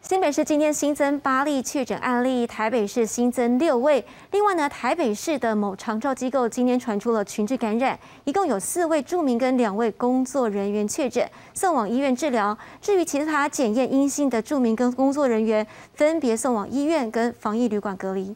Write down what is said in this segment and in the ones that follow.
新北市今天新增八例确诊案例，台北市新增六位。另外呢，台北市的某长照机构今天传出了群聚感染，一共有四位住民跟两位工作人员确诊，送往医院治疗。至于其他检验阴性的住民跟工作人员，分别送往医院跟防疫旅馆隔离。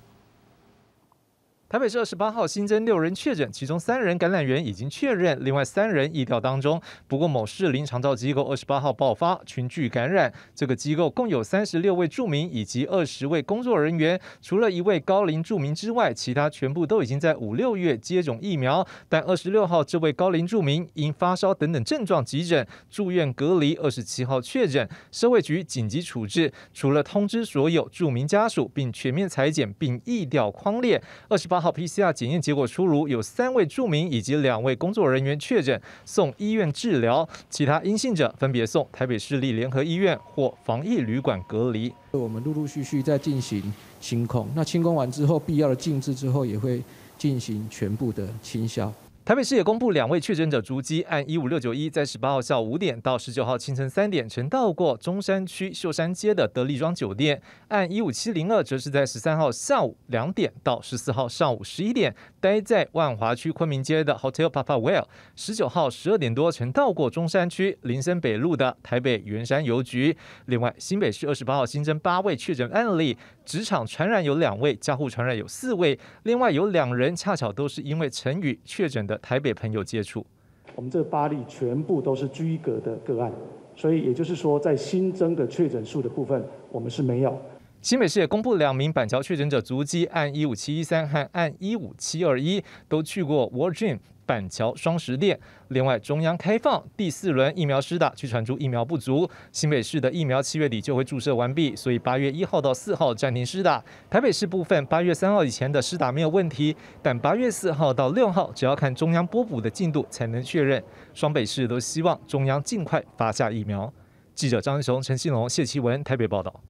台北市二十八号新增六人确诊，其中三人感染源已经确认，另外三人意调当中。不过，某市林长照机构二十八号爆发群聚感染，这个机构共有三十六位住民以及二十位工作人员，除了一位高龄住民之外，其他全部都已经在五六月接种疫苗。但二十六号这位高龄住民因发烧等等症状急诊住院隔离，二十七号确诊，社会局紧急处置，除了通知所有住民家属，并全面裁剪并意调框列，二十八。号 PCR 检验结果出炉，有三位住民以及两位工作人员确诊，送医院治疗；其他阴性者分别送台北市立联合医院或防疫旅馆隔离。我们陆陆续续在进行清空，那清空完之后，必要的静置之后，也会进行全部的清消。台北市也公布两位确诊者，朱基按一五六九一，在十八号下午五点到十九号清晨三点，曾到过中山区秀山街的德利庄酒店；按一五七零二，则是在十三号下午两点到十四号上午十一点，待在万华区昆明街的 Hotel Papa Well；十九号十二点多，曾到过中山区林森北路的台北圆山邮局。另外，新北市二十八号新增八位确诊案例，职场传染有两位，家户传染有四位，另外有两人恰巧都是因为陈宇确诊的。台北朋友接触，我们这八例全部都是居格的个案，所以也就是说，在新增的确诊数的部分，我们是没有。新北市也公布两名板桥确诊者，足迹按一五七一三和按一五七二一，都去过 War Gym。板桥双十店，另外中央开放第四轮疫苗施打，去传出疫苗不足，新北市的疫苗七月底就会注射完毕，所以八月一号到四号暂停施打。台北市部分八月三号以前的施打没有问题，但八月四号到六号，只要看中央拨补的进度才能确认。双北市都希望中央尽快发下疫苗。记者张雄、陈新龙、谢奇文台北报道。